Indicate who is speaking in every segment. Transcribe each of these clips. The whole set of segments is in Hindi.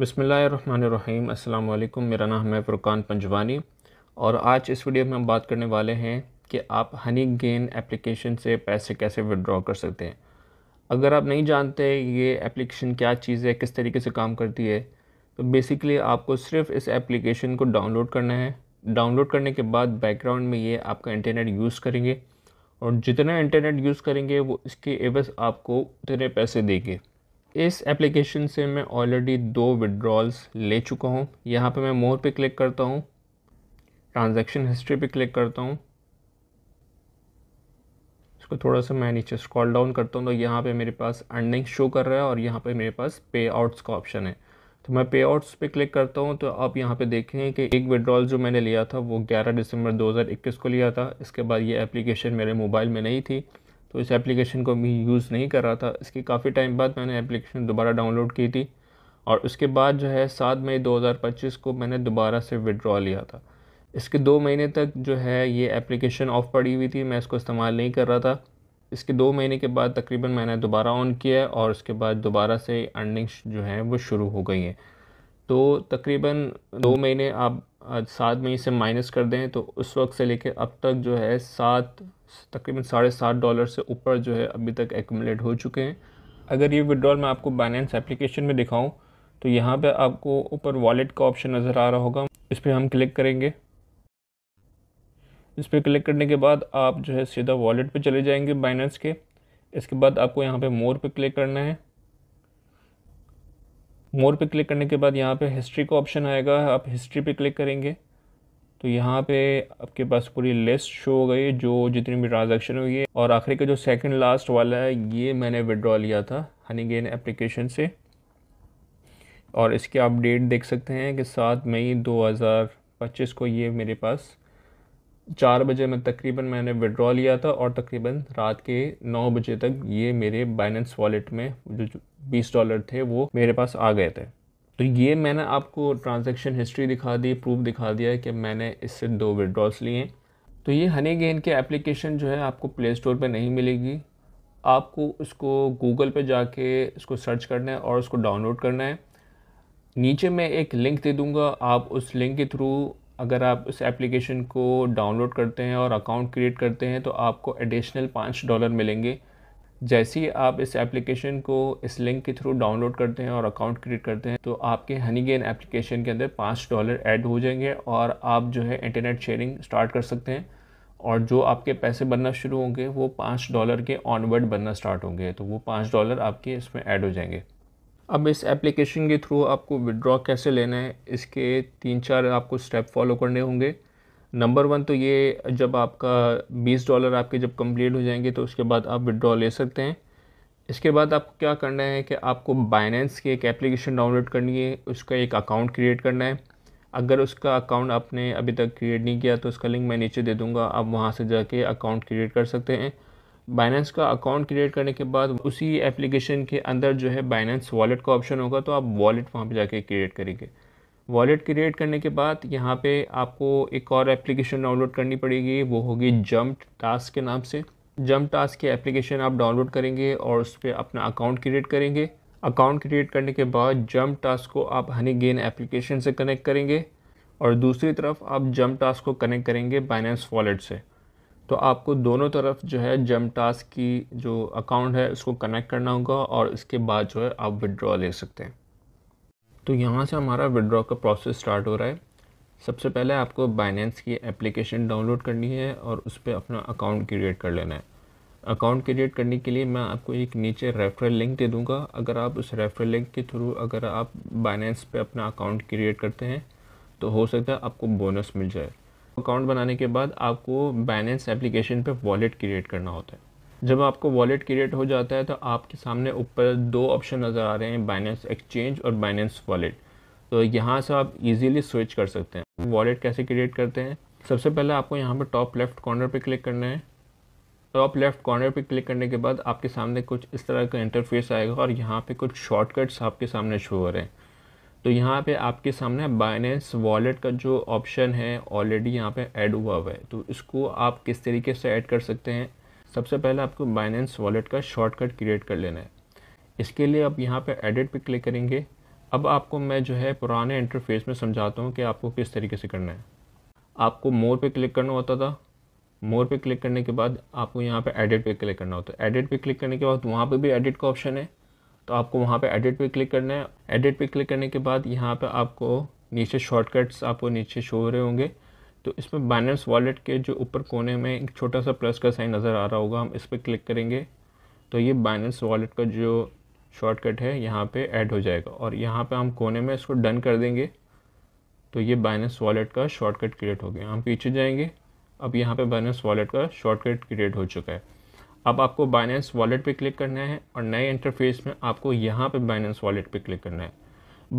Speaker 1: बसमीम् अल्लाम मेरा नाम है फ़ुरकान पंजवानी और आज इस वीडियो में हम बात करने वाले हैं कि आप हनी गेन एप्लीकेशन से पैसे कैसे विड्रॉ कर सकते हैं अगर आप नहीं जानते ये एप्लीकेशन क्या चीज़ है किस तरीके से काम करती है तो बेसिकली आपको सिर्फ इस एप्लीकेशन को डाउनलोड करना है डाउनलोड करने के बाद बैकग्राउंड में ये आपका इंटरनेट यूज़ करेंगे और जितना इंटरनेट यूज़ करेंगे वो इसके एवज आपको उतने पैसे देंगे इस एप्लीकेशन से मैं ऑलरेडी दो विड्रॉल्स ले चुका हूँ यहाँ पे मैं मोर पे क्लिक करता हूँ ट्रांजैक्शन हिस्ट्री पे क्लिक करता हूँ इसको थोड़ा सा मैं नीचे स्क्रॉल डाउन करता हूँ तो यहाँ पे मेरे पास अर्निंग शो कर रहा है और यहाँ पे मेरे पास पे आउट्स का ऑप्शन है तो मैं पे आउट्स पर क्लिक करता हूँ तो आप यहाँ पर देखें कि एक विड्रॉल जो मैंने लिया था वो ग्यारह दिसंबर दो को लिया था इसके बाद ये एप्लीकेशन मेरे मोबाइल में नहीं थी तो इस एप्लीकेशन को मैं यूज़ नहीं कर रहा था इसके काफ़ी टाइम बाद मैंने एप्लीकेशन दोबारा डाउनलोड की थी और उसके बाद जो है सात मई 2025 को मैंने दोबारा से विड्रॉ लिया था इसके दो महीने तक जो है ये एप्लीकेशन ऑफ पड़ी हुई थी मैं इसको इस्तेमाल नहीं कर रहा था इसके दो महीने के बाद तकरीबन मैंने दोबारा ऑन किया और उसके बाद दोबारा से अर्निंग्स जो हैं वो शुरू हो गई हैं तो तकरीबन दो महीने आप सात मई से माइनस कर दें तो उस वक्त से लेकर अब तक जो है सात तकरीबन साढ़े सात डॉलर से ऊपर जो है अभी तक एकमलेट हो चुके हैं अगर ये विड्रॉल मैं आपको बाइनेंस एप्लीकेशन में दिखाऊँ तो यहाँ पर आपको ऊपर वॉलेट का ऑप्शन नज़र आ रहा होगा इस पर हम क्लिक करेंगे इस पर क्लिक करने के बाद आप जो है सीधा वॉलेट पर चले जाएंगे बाइनेंस के इसके बाद आपको यहाँ पे मोर पे क्लिक करना है मोर पे क्लिक करने के बाद यहाँ पे हिस्ट्री का ऑप्शन आएगा आप हिस्ट्री पे क्लिक करेंगे तो यहाँ पे आपके पास पूरी लिस्ट शो हो गई जो जितनी भी ट्रांजेक्शन हुई है और आखिरी का जो सेकंड लास्ट वाला है ये मैंने विड्रॉ लिया था हनी गेन एप्लीकेशन से और इसके आप डेट देख सकते हैं कि सात मई 2025 को ये मेरे पास चार बजे में तकरीबन मैंने विड्रॉ लिया था और तकरीबन रात के नौ बजे तक ये मेरे बाइनेंस वॉलेट में जो बीस डॉलर थे वो मेरे पास आ गए थे तो ये मैंने आपको ट्रांजैक्शन हिस्ट्री दिखा दी प्रूफ दिखा दिया है कि मैंने इससे दो विड्रॉल्स लिए हैं तो ये हनी गेन के एप्लीकेशन जो है आपको प्ले स्टोर पर नहीं मिलेगी आपको इसको गूगल पे जाके इसको सर्च करना है और उसको डाउनलोड करना है नीचे मैं एक लिंक दे दूँगा आप उस लिंक के थ्रू अगर आप इस एप्लीकेशन को डाउनलोड करते हैं और अकाउंट क्रिएट करते हैं तो आपको एडिशनल पाँच डॉलर मिलेंगे जैसे ही आप इस एप्लीकेशन को इस लिंक के थ्रू डाउनलोड करते हैं और अकाउंट क्रिएट करते हैं तो आपके हनी गेन एप्लीकेशन के अंदर पाँच डॉलर ऐड हो जाएंगे और आप जो है इंटरनेट शेयरिंग स्टार्ट कर सकते हैं और जो आपके पैसे बनना शुरू होंगे वो पाँच डॉलर के ऑनवर्ड बनना स्टार्ट होंगे तो वो पाँच डॉलर आपके इसमें ऐड हो जाएंगे अब इस एप्लीकेशन के थ्रू आपको विड्रॉ कैसे लेना है इसके तीन चार आपको स्टेप फॉलो करने होंगे नंबर वन तो ये जब आपका बीस डॉलर आपके जब कंप्लीट हो जाएंगे तो उसके बाद आप विड्रॉ ले सकते हैं इसके बाद आपको क्या करना है कि आपको बाइनेंस की एक एप्लीकेशन डाउनलोड करनी है उसका एक अकाउंट क्रिएट करना है अगर उसका अकाउंट आपने अभी तक क्रिएट नहीं किया तो उसका लिंक मैं नीचे दे दूँगा आप वहाँ से जाके अकाउंट क्रिएट कर सकते हैं बाइनेंस का अकाउंट क्रिएट करने के बाद उसी एप्लीकेशन के अंदर जो है बाइनेंस वॉलेट का ऑप्शन होगा तो आप वॉलेट वहाँ पर जाके क्रिएट करेंगे वॉलेट क्रिएट करने के बाद यहाँ पे आपको एक और एप्लीकेशन डाउनलोड करनी पड़ेगी वो होगी जम्प टास्क के नाम से जम्प टास्क की एप्लीकेशन आप डाउनलोड करेंगे और उस पर अपना अकाउंट क्रिएट करेंगे अकाउंट क्रिएट करने के बाद जम्प टास्क को आप हनी गेन एप्लीकेशन से कनेक्ट करेंगे और दूसरी तरफ आप जम्प टास्क को कनेक्ट करेंगे बाइनेंस वॉलेट से तो आपको दोनों तरफ जो है जम्प टास्क की जो अकाउंट है उसको कनेक्ट करना होगा और इसके बाद जो है आप विड्रॉ ले सकते हैं तो यहाँ से हमारा विड्रॉ का प्रोसेस स्टार्ट हो रहा है सबसे पहले आपको बाइनेंस की एप्लीकेशन डाउनलोड करनी है और उस पर अपना अकाउंट क्रिएट कर लेना है अकाउंट क्रिएट करने के लिए मैं आपको एक नीचे रेफरल लिंक दे दूंगा अगर आप उस रेफरल लिंक के थ्रू अगर आप बाइनेंस पे अपना अकाउंट क्रिएट करते हैं तो हो सकता है आपको बोनस मिल जाए अकाउंट बनाने के बाद आपको बाइनेंस एप्लीकेशन पे वॉलेट क्रिएट करना होता है जब आपको वॉलेट क्रिएट हो जाता है तो आपके सामने ऊपर दो ऑप्शन नज़र आ रहे हैं बाइनेंस एक्सचेंज और बाइनेंस वॉलेट तो यहाँ से आप इजीली स्विच कर सकते हैं वॉलेट कैसे क्रिएट करते हैं सबसे पहले आपको यहाँ पर टॉप लेफ्ट कॉर्नर पर क्लिक करना है टॉप लेफ्ट कॉर्नर पर क्लिक करने के बाद आपके सामने कुछ इस तरह का इंटरफेस आएगा और यहाँ पर कुछ शॉर्टकट्स आपके सामने शो हो रहे हैं तो यहाँ पे आपके सामने बाइनेंस वॉलेट का जो ऑप्शन है ऑलरेडी यहाँ पे ऐड हुआ हुआ है तो इसको आप किस तरीके से ऐड कर सकते हैं सबसे पहले आपको बाइनेंस वॉलेट का शॉर्टकट क्रिएट कर लेना है इसके लिए आप यहाँ पर एडिट पर क्लिक करेंगे अब आपको मैं जो है पुराने इंटरफेस में समझाता हूँ कि आपको किस तरीके से करना है आपको मोर पे क्लिक करना होता था मोर पे क्लिक करने के बाद आपको यहाँ पे एडिट पे क्लिक करना होता है एडिट पे क्लिक करने के बाद वहाँ पे भी एडिट का ऑप्शन है तो आपको वहाँ पे एडिट पे क्लिक करना है एडिट पे क्लिक करने के बाद यहाँ पे आपको नीचे शॉर्टकट्स आपको नीचे शो हो रहे होंगे तो इसमें बैलेंस वॉलेट के जो ऊपर कोने में एक छोटा सा प्लस का साइन नज़र आ रहा होगा हम इस पर क्लिक करेंगे तो ये बैलेंस वॉलेट का जो शॉर्टकट है यहाँ पे ऐड हो जाएगा और यहाँ पे हम कोने में इसको डन कर देंगे तो ये बाइनेंस वॉलेट का शॉर्टकट क्रिएट हो गया हम पीछे जाएंगे अब यहाँ पे बाइनेंस वॉलेट का शॉर्टकट क्रिएट हो चुका है अब आपको बाइनेंस वॉलेट पे क्लिक करना है और नए इंटरफेस में आपको यहाँ पे बाइनेंस वॉलेट पे क्लिक करना है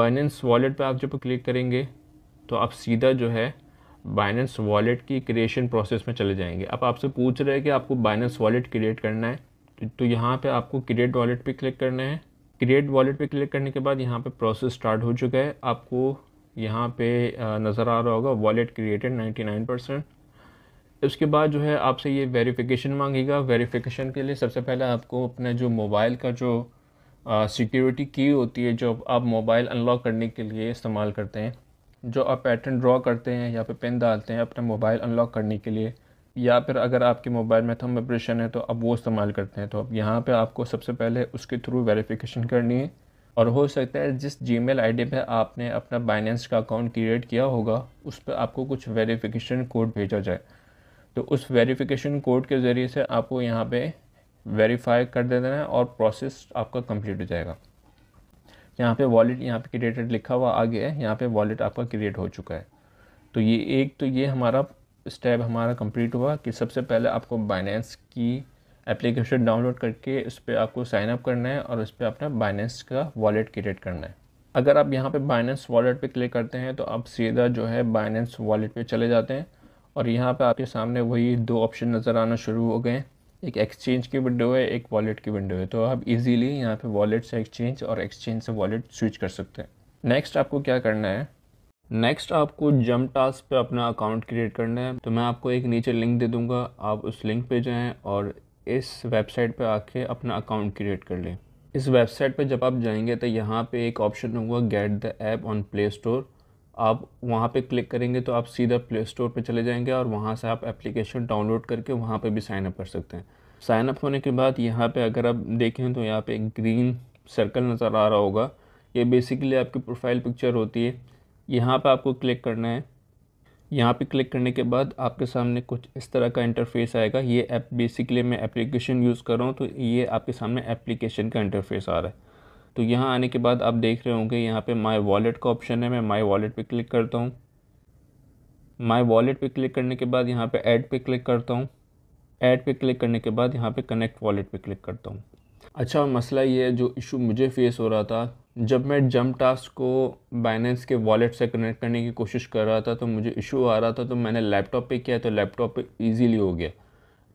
Speaker 1: बाइनेंस वॉलेट पे आप जब क्लिक करेंगे तो आप सीधा जो है बाइनेंस वॉलेट की क्रिएशन प्रोसेस में चले जाएंगे अब आपसे पूछ रहे हैं कि आपको बाइनेंस वॉलेट क्रिएट करना है तो, तो यहाँ पे आपको क्रिएट वॉलेट पे क्लिक करना है क्रिएट वॉलेट पे क्लिक करने के बाद यहाँ पे प्रोसेस स्टार्ट हो चुका है आपको यहाँ पे नज़र आ रहा होगा वॉलेट क्रिएटेड 99 परसेंट उसके बाद जो है आपसे ये वेरिफिकेशन मांगेगा वेरिफिकेशन के लिए सबसे पहले आपको अपने जो मोबाइल का जो सिक्योरिटी की होती है जो आप मोबाइल अनलॉक करने के लिए इस्तेमाल करते हैं जो आप पैटर्न ड्रॉ करते हैं या फिर पेन डालते हैं अपने मोबाइल अनलॉक करने के लिए या फिर अगर आपके मोबाइल में थम ऑपरेशन है तो आप वो इस्तेमाल करते हैं तो अब यहाँ पर आपको सबसे पहले उसके थ्रू वेरीफिकेशन करनी है और हो सकता है जिस जी मेल आई पर आपने अपना बाइनेंस का अकाउंट क्रिएट किया होगा उस पर आपको कुछ वेरीफिकेशन कोड भेजा जाए तो उस वेरीफिकेशन कोड के ज़रिए से आपको यहाँ पे वेरीफाई कर देना है और प्रोसेस आपका कंप्लीट हो जाएगा यहाँ पे वॉलेट यहाँ पे क्रिएटेड लिखा हुआ आ गया है यहाँ पे वॉलेट आपका क्रिएट हो चुका है तो ये एक तो ये हमारा स्टेप हमारा कंप्लीट हुआ कि सबसे पहले आपको बाइनेंस की एप्लीकेशन डाउनलोड करके उस पर आपको साइनअप करना है और उस पर अपना बाइनेंस का वॉलेट क्रिएट करना है अगर आप यहाँ पे बाइनेंस वॉलेट पे क्लिक करते हैं तो आप सीधा जो है बाइनेंस वॉलेट पे चले जाते हैं और यहाँ पे आपके सामने वही दो ऑप्शन नज़र आना शुरू हो गए एक एक्सचेंज की विंडो है एक वॉलेट की विंडो है तो आप इजीली यहाँ पे वॉलेट से एक्सचेंज और एक्सचेंज से वॉलेट स्विच कर सकते हैं नेक्स्ट आपको क्या करना है नेक्स्ट आपको जम टास्क पर अपना अकाउंट क्रिएट करना है तो मैं आपको एक नीचे लिंक दे दूँगा आप उस लिंक पर जाएँ और इस वेबसाइट पर आके अपना अकाउंट क्रिएट कर लें इस वेबसाइट पर जब आप जाएंगे तो यहाँ पे एक ऑप्शन होगा get the app on play store आप वहाँ पे क्लिक करेंगे तो आप सीधा प्ले स्टोर पर चले जाएंगे और वहाँ से आप एप्लीकेशन डाउनलोड करके वहाँ पे भी साइनअप कर सकते हैं साइनअप होने के बाद यहाँ पे अगर आप देखें तो यहाँ पे एक ग्रीन सर्कल नज़र आ रहा होगा ये बेसिकली आपकी प्रोफाइल पिक्चर होती है यहाँ पे आपको क्लिक करना है यहाँ पे क्लिक करने के बाद आपके सामने कुछ इस तरह का इंटरफेस आएगा ये ऐप बेसिकली मैं एप्लीकेशन यूज़ कर रहा हूँ तो ये आपके सामने एप्लीकेशन का इंटरफेस आ रहा है तो यहाँ आने के बाद आप देख रहे होंगे यहाँ पे माय वॉलेट का ऑप्शन है मैं माय वॉलेट पे क्लिक करता हूँ माय वॉलेट पे क्लिक करने के बाद यहाँ पे ऐड पे क्लिक करता हूँ ऐड पे क्लिक करने के बाद यहाँ पे कनेक्ट वॉलेट पे क्लिक करता हूँ अच्छा मसला ये है जो इशू मुझे फेस हो रहा था जब मैं जम टास्क को बाइनेंस के वॉलेट से कनेक्ट करने की कोशिश कर रहा था तो मुझे इशू आ रहा था तो मैंने लैपटॉप पर किया तो लैपटॉप पर ईज़िली हो गया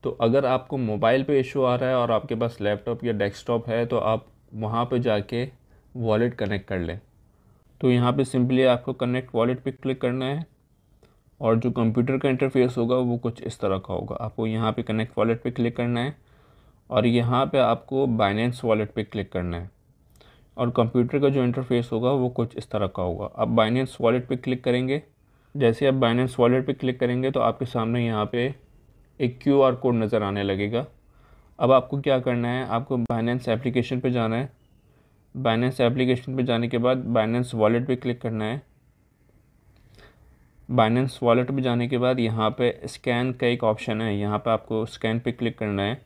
Speaker 1: तो अगर आपको मोबाइल पे इशू आ रहा है और आपके पास लैपटॉप या डेस्कटॉप है तो आप वहाँ पे जाके वॉलेट कनेक्ट कर लें तो यहाँ पे सिंपली आपको कनेक्ट वॉलेट पे क्लिक करना है और जो कंप्यूटर का इंटरफेस होगा वो कुछ इस तरह का होगा आपको यहाँ पे कनेक्ट वॉलेट पे क्लिक करना है और यहाँ पे आपको बाइनेंस वॉलेट पे क्लिक करना है और कंप्यूटर का जो इंटरफेस होगा वो कुछ इस तरह का होगा आप बाइनेंस वॉलेट पे क्लिक करेंगे जैसे आप बाइनेंस वॉलेट पर क्लिक करेंगे तो आपके सामने यहाँ पर एक क्यू कोड नज़र आने लगेगा अब आपको क्या करना है आपको बाइनेंस एप्लीकेशन पर जाना है बाइनेंस एप्लीकेशन पर जाने के बाद बाइनेंस वॉलेट पर क्लिक करना है बाइनेंस वॉलेट पर जाने के बाद यहाँ पे स्कैन का एक ऑप्शन है यहाँ पे आपको स्कैन पे क्लिक करना है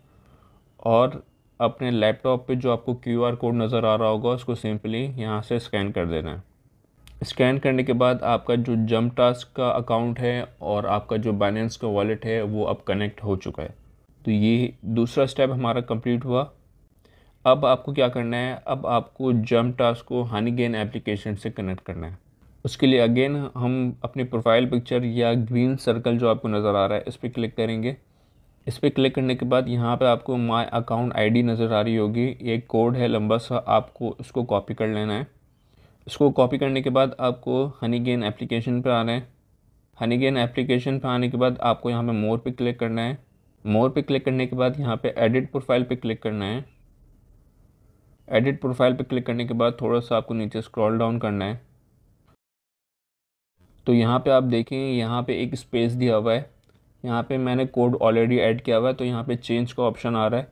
Speaker 1: और अपने लैपटॉप पे जो आपको क्यूआर कोड नज़र आ रहा होगा उसको सिंपली यहाँ से स्कैन कर देना है स्कैन करने के बाद आपका जो जम टास्क का अकाउंट है और आपका जो बाइनेंस का वॉलेट है वो अब कनेक्ट हो चुका है तो ये दूसरा स्टेप हमारा कंप्लीट हुआ अब आपको क्या करना है अब आपको जम टास्क को हनी गेन एप्लीकेशन से कनेक्ट करना है उसके लिए अगेन हम अपनी प्रोफाइल पिक्चर या ग्रीन सर्कल जो आपको नज़र आ रहा है इस पर क्लिक करेंगे इस पर क्लिक करने के बाद यहाँ पर आपको माय अकाउंट आईडी नज़र आ रही होगी एक कोड है लंबा सा आपको उसको कॉपी कर लेना है इसको कॉपी करने के बाद आपको हनी गेन एप्लीकेशन पर आना है हनी गेन एप्लीकेशन पर आने के बाद आपको यहाँ पर मोर पर क्लिक करना है मोर पे क्लिक करने के बाद यहाँ पे एडिट प्रोफाइल पे क्लिक करना है एडिट प्रोफाइल पे क्लिक करने के बाद थोड़ा सा आपको नीचे स्क्रॉल डाउन करना है तो यहाँ पे आप देखें यहाँ पे एक स्पेस दिया हुआ है यहाँ पे मैंने कोड ऑलरेडी ऐड किया हुआ है तो यहाँ पे चेंज का ऑप्शन आ रहा है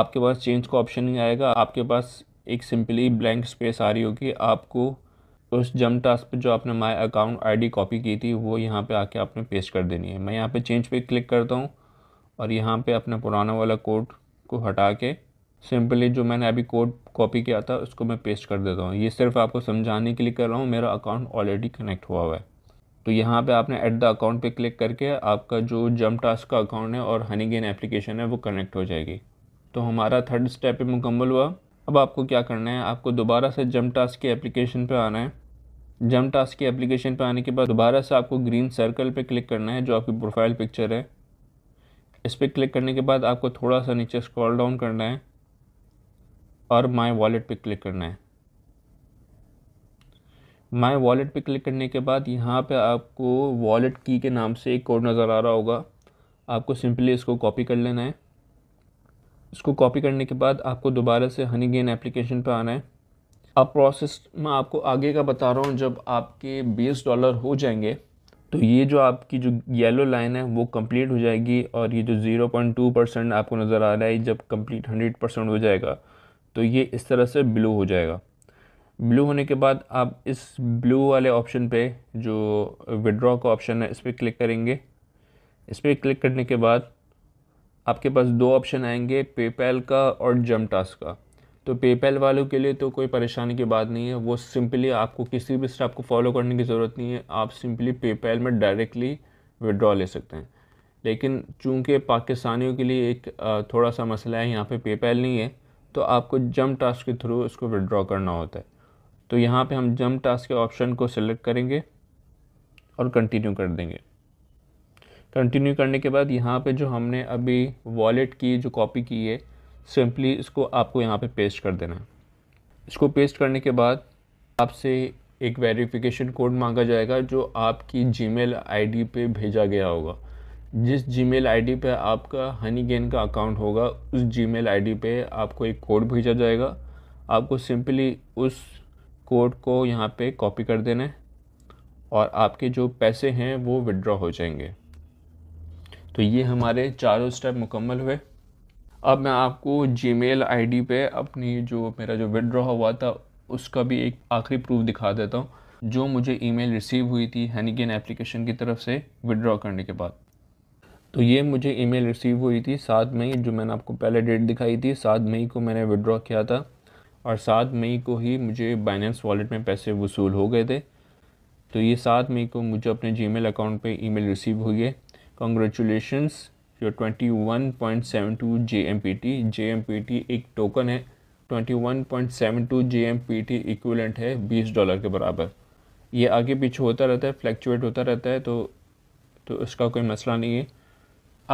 Speaker 1: आपके पास चेंज का ऑप्शन नहीं आएगा आपके पास एक सिंपली ब्लैंक स्पेस आ रही होगी आपको उस जम टास्क पर जो आपने माई अकाउंट आईडी कॉपी की थी वो यहाँ पे आके आपने पेस्ट कर देनी है मैं यहाँ पे चेंज पे क्लिक करता हूँ और यहाँ पे अपना पुराना वाला कोड को हटा के सिंपली जो मैंने अभी कोड कॉपी किया था उसको मैं पेस्ट कर देता हूँ ये सिर्फ आपको समझाने के लिए कर रहा हूँ मेरा अकाउंट ऑलरेडी कनेक्ट हुआ हुआ है तो यहाँ पे आपने एट द अकाउंट पे क्लिक करके आपका जो जम टास्क का अकाउंट है और हनी गेन एप्लीकेशन है वो कनेक्ट हो जाएगी तो हमारा थर्ड स्टेप भी मुकम्मल हुआ अब आपको क्या करना है आपको दोबारा से जम टास्क की एप्लीकेशन पर आना है जम टास्क की एप्लीकेशन पर आने के बाद दोबारा से आपको ग्रीन सर्कल पर क्लिक करना है जो आपकी प्रोफाइल पिक्चर है इस पर क्लिक करने के बाद आपको थोड़ा सा नीचे स्क्रॉल डाउन करना है और माय वॉलेट पे क्लिक करना है माय वॉलेट पे क्लिक करने के बाद यहाँ पे आपको वॉलेट की के नाम से एक कोड नज़र आ रहा होगा आपको सिंपली इसको कॉपी कर लेना है इसको कॉपी करने के बाद आपको दोबारा से हनी गेन एप्लीकेशन पर आना है अब प्रोसेस मैं आपको आगे का बता रहा हूँ जब आपके बीस डॉलर हो जाएंगे तो ये जो आपकी जो येलो लाइन है वो कंप्लीट हो जाएगी और ये जो 0.2 परसेंट आपको नज़र आ रहा है जब कंप्लीट 100 परसेंट हो जाएगा तो ये इस तरह से ब्लू हो जाएगा ब्लू होने के बाद आप इस ब्लू वाले ऑप्शन पे जो विड्रॉ का ऑप्शन है इस पर क्लिक करेंगे इस पर क्लिक करने के बाद आपके पास दो ऑप्शन आएंगे पेपैल का और जम का तो पेपैल वालों के लिए तो कोई परेशानी की बात नहीं है वो सिंपली आपको किसी भी स्टेप को फॉलो करने की ज़रूरत नहीं है आप सिंपली पेपैल में डायरेक्टली विड्रॉ ले सकते हैं लेकिन चूंकि पाकिस्तानियों के लिए एक थोड़ा सा मसला है यहाँ पे पेपैल नहीं है तो आपको जम टास्क के थ्रू इसको विड्रॉ करना होता है तो यहाँ पर हम जम टास्क के ऑप्शन को सिलेक्ट करेंगे और कंटिन्यू कर देंगे कंटिन्यू करने के बाद यहाँ पर जो हमने अभी वॉलेट की जो कॉपी की है सिंपली इसको आपको यहाँ पे पेस्ट कर देना है इसको पेस्ट करने के बाद आपसे एक वेरिफिकेशन कोड मांगा जाएगा जो आपकी जीमेल आईडी पे भेजा गया होगा जिस जीमेल आईडी पे आपका हनी गेन का अकाउंट होगा उस जीमेल आईडी पे आपको एक कोड भेजा जाएगा आपको सिंपली उस कोड को यहाँ पे कॉपी कर देना है और आपके जो पैसे हैं वो विड्रॉ हो जाएंगे तो ये हमारे चारों स्टेप मुकम्मल हुए अब मैं आपको जी मेल पे अपनी जो मेरा जो विड्रॉ हुआ था उसका भी एक आखिरी प्रूफ दिखा देता हूँ जो मुझे ईमेल रिसीव हुई थी हैनिगन एप्लीकेशन की तरफ से विड्रॉ करने के बाद तो ये मुझे ईमेल रिसीव हुई थी सात मई जो मैंने आपको पहले डेट दिखाई थी सात मई को मैंने विड्रॉ किया था और सात मई को ही मुझे बाइनेंस वॉलेट में पैसे वसूल हो गए थे तो ये सात मई को मुझे अपने जीमेल अकाउंट पे ईमेल रिसीव हुई है कॉन्ग्रेचुलेशन्स योर 21.72 JMPT JMPT एक टोकन है 21.72 JMPT इक्विवेलेंट है 20 डॉलर के बराबर ये आगे पीछे होता रहता है फ्लैक्चुएट होता रहता है तो तो इसका कोई मसला नहीं है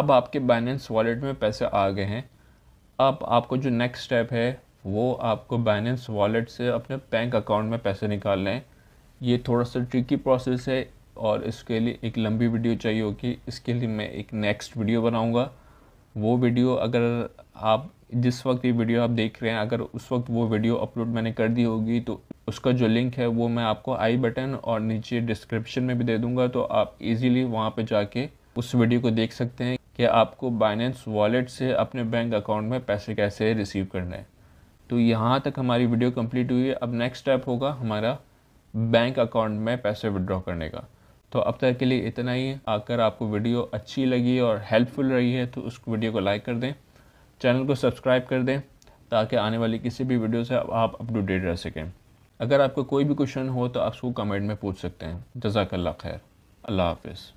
Speaker 1: अब आपके बैलेंस वॉलेट में पैसे आ गए हैं अब आपको जो नेक्स्ट स्टेप है वो आपको बैलेंस वॉलेट से अपने बैंक अकाउंट में पैसे निकालने हैं ये थोड़ा सा ट्रिकी प्रोसेस है और इसके लिए एक लंबी वीडियो चाहिए होगी इसके लिए मैं एक नेक्स्ट वीडियो बनाऊंगा वो वीडियो अगर आप जिस वक्त ये वीडियो आप देख रहे हैं अगर उस वक्त वो वीडियो अपलोड मैंने कर दी होगी तो उसका जो लिंक है वो मैं आपको आई बटन और नीचे डिस्क्रिप्शन में भी दे दूँगा तो आप ईजिली वहाँ पर जाके उस वीडियो को देख सकते हैं कि आपको बाइनेंस वॉलेट से अपने बैंक अकाउंट में पैसे कैसे रिसीव करना है तो यहाँ तक हमारी वीडियो कंप्लीट हुई है अब नेक्स्ट स्टेप होगा हमारा बैंक अकाउंट में पैसे विड्रॉ करने का तो अब तक के लिए इतना ही आकर आपको वीडियो अच्छी लगी और हेल्पफुल रही है तो उस वीडियो को लाइक कर दें चैनल को सब्सक्राइब कर दें ताकि आने वाली किसी भी वीडियो से आप अप टू डेट रह सकें अगर आपको कोई भी क्वेश्चन हो तो आप उसको कमेंट में पूछ सकते हैं जजाकल्ला खैर अल्लाह हाफिज़